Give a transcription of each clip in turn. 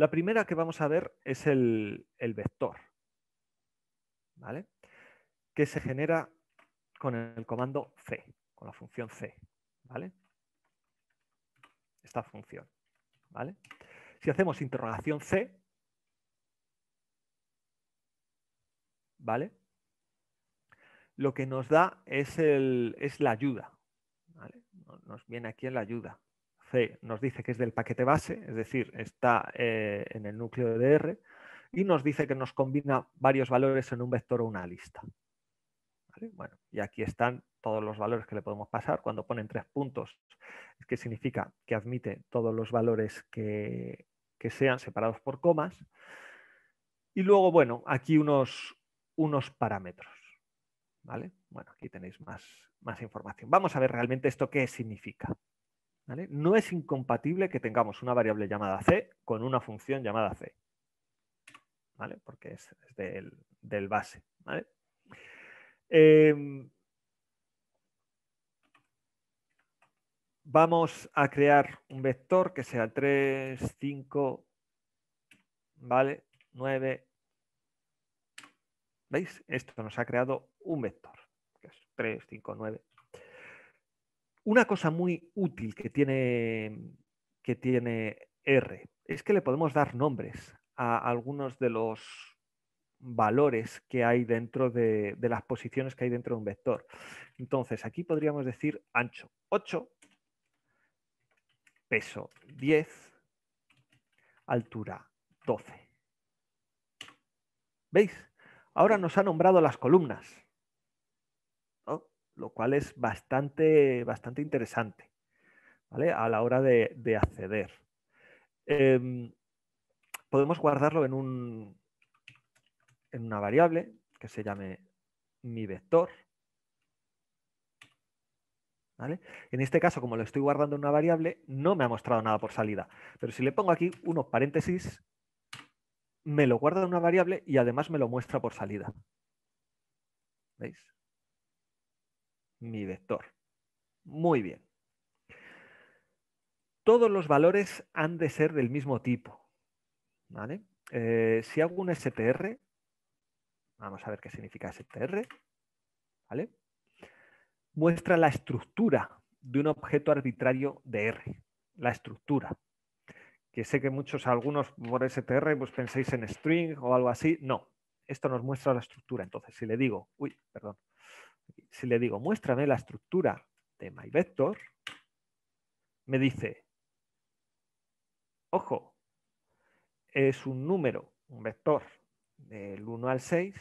La primera que vamos a ver es el, vector, ¿vale? Que se genera con el comando C, con la función C, ¿vale? Esta función, ¿vale? Si hacemos interrogación C, ¿vale? Lo que nos da es, es la ayuda, ¿vale? Nos viene aquí en la ayuda, nos dice que es del paquete base, es decir, está eh, en el núcleo de R, y nos dice que nos combina varios valores en un vector o una lista. Bueno, y aquí están todos los valores que le podemos pasar. Cuando ponen tres puntos, es que significa que admite todos los valores que, que sean separados por comas. Y luego, bueno, aquí unos, unos parámetros. ¿Vale? Bueno, aquí tenéis más, más información. Vamos a ver realmente esto qué significa. No es incompatible que tengamos una variable llamada c con una función llamada c, Porque es, del, base, em, vamos a crear un vector que sea 3, 5, ¿vale? 9. ¿Veis? Esto nos ha creado un vector, que es 3, 5, 9. Una cosa muy útil que tiene, que tiene R es que le podemos dar nombres a algunos de los valores que hay dentro de, de, las posiciones que hay dentro de un vector. Entonces, aquí podríamos decir ancho 8, peso 10, altura 12. ¿Veis? Ahora nos ha nombrado las columnas lo cual es bastante, bastante interesante a la hora de, acceder. Em, podemos guardarlo en, un, en una variable que se llame mi vector. En este caso, como lo estoy guardando en una variable, no me ha mostrado nada por salida. Pero si le pongo aquí unos paréntesis, me lo guarda en una variable y además me lo muestra por salida. ¿Veis? mi vector. Muy bien. Todos los valores han de ser del mismo tipo. ¿vale? Eh, si hago un STR, vamos a ver qué significa STR, ¿vale? muestra la estructura de un objeto arbitrario de R. La estructura. Que sé que muchos, algunos por STR, pues penséis en string o algo así. No, esto nos muestra la estructura. Entonces, si le digo, uy, perdón, si le digo, muéstrame la estructura de MyVector, me dice, ojo, es un número, un vector del 1 al 6,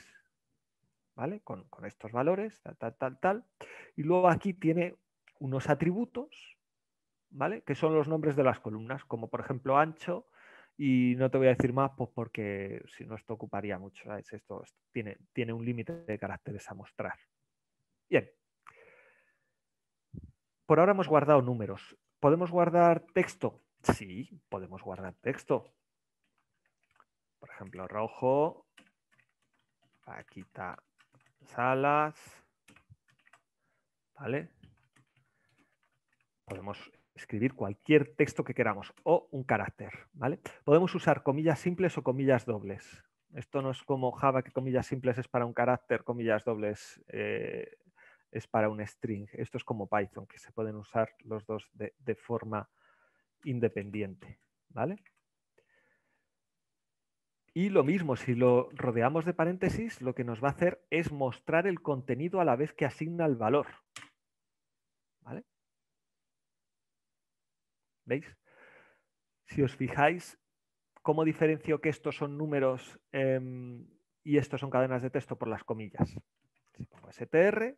¿vale? Con, estos valores, tal, tal, tal, tal. Y luego aquí tiene unos atributos, ¿vale? Que son los nombres de las columnas, como por ejemplo ancho, y no te voy a decir más pues, porque si no esto ocuparía mucho, Esto, tiene un límite de caracteres a mostrar. Bien. Por ahora hemos guardado números. ¿Podemos guardar texto? Sí, podemos guardar texto. Por ejemplo, rojo, está Salas, ¿vale? Podemos escribir cualquier texto que queramos o un carácter, ¿vale? Podemos usar comillas simples o comillas dobles. Esto no es como Java que comillas simples es para un carácter, comillas dobles eh, es para un string. Esto es como Python, que se pueden usar los dos de, forma independiente. ¿Vale? Y lo mismo, si lo rodeamos de paréntesis, lo que nos va a hacer es mostrar el contenido a la vez que asigna el valor. ¿Vale? ¿Veis? Si os fijáis, ¿cómo diferencio que estos son números em, y estos son cadenas de texto por las comillas? Si pongo str,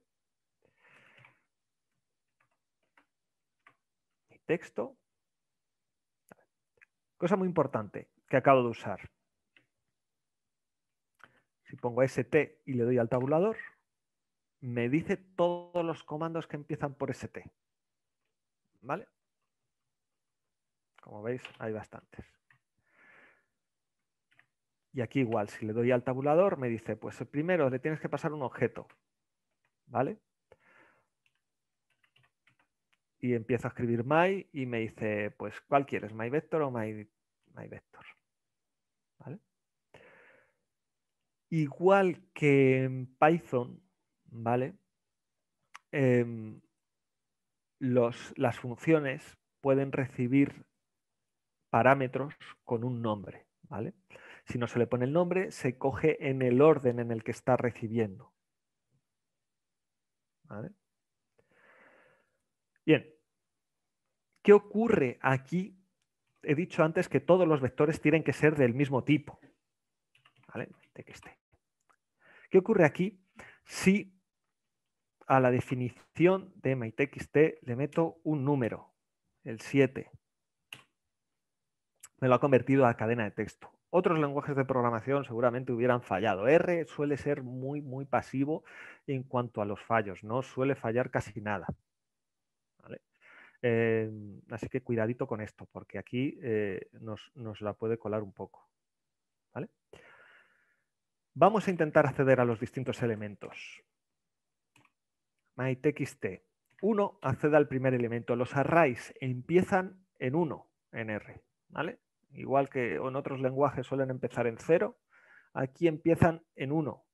texto. Cosa muy importante que acabo de usar. Si pongo ST y le doy al tabulador, me dice todos los comandos que empiezan por ST. ¿Vale? Como veis, hay bastantes. Y aquí igual, si le doy al tabulador, me dice, pues primero le tienes que pasar un objeto. ¿Vale? y empiezo a escribir my y me dice, pues, ¿cuál quieres? ¿My vector o my, my vector? Igual que en Python, ¿vale? Em, las funciones pueden recibir parámetros con un nombre, ¿vale? Si no se le pone el nombre, se coge en el orden en el que está recibiendo. ¿Vale? Bien, ¿Qué ocurre aquí? He dicho antes que todos los vectores tienen que ser del mismo tipo. ¿Qué ocurre aquí si a la definición de MyTXT le meto un número, el 7? Me lo ha convertido a cadena de texto. Otros lenguajes de programación seguramente hubieran fallado. R suele ser muy, muy pasivo en cuanto a los fallos, no suele fallar casi nada. Em, así que cuidadito con esto, porque aquí eh, nos, la puede colar un poco. ¿vale? Vamos a intentar acceder a los distintos elementos. MyTXT. 1 accede al primer elemento. Los arrays empiezan en 1 en R. ¿vale? Igual que en otros lenguajes suelen empezar en 0, aquí empiezan en 1.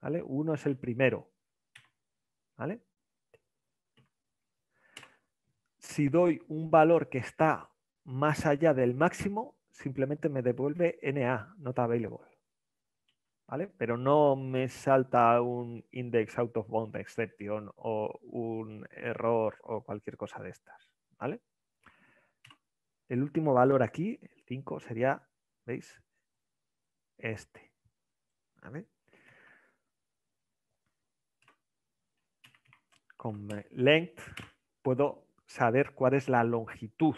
¿vale? 1 es el primero. ¿vale? si doy un valor que está más allá del máximo, simplemente me devuelve NA, not available. ¿Vale? Pero no me salta un index out of bound exception o un error o cualquier cosa de estas. ¿Vale? El último valor aquí, el 5, sería, ¿veis? Este. Con length puedo saber cuál es la longitud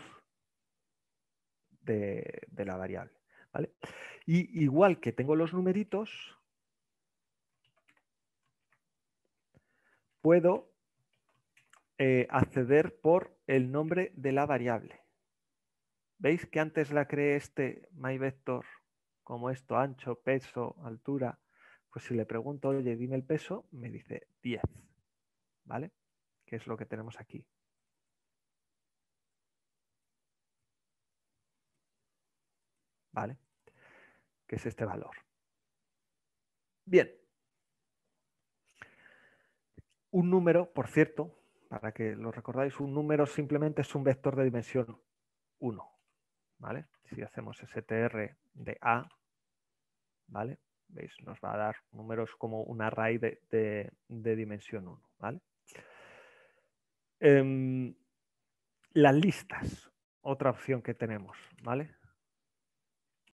de, la variable. Y igual que tengo los numeritos, puedo eh, acceder por el nombre de la variable. ¿Veis que antes la creé este myVector como esto, ancho, peso, altura? Pues si le pregunto, oye, dime el peso, me dice 10, ¿vale? Que es lo que tenemos aquí. ¿vale? Que es este valor. Bien. Un número, por cierto, para que lo recordáis, un número simplemente es un vector de dimensión 1, ¿vale? Si hacemos str de a, ¿vale? ¿Veis? Nos va a dar números como un array de, de, dimensión 1, ¿vale? Em, las listas, otra opción que tenemos, ¿vale?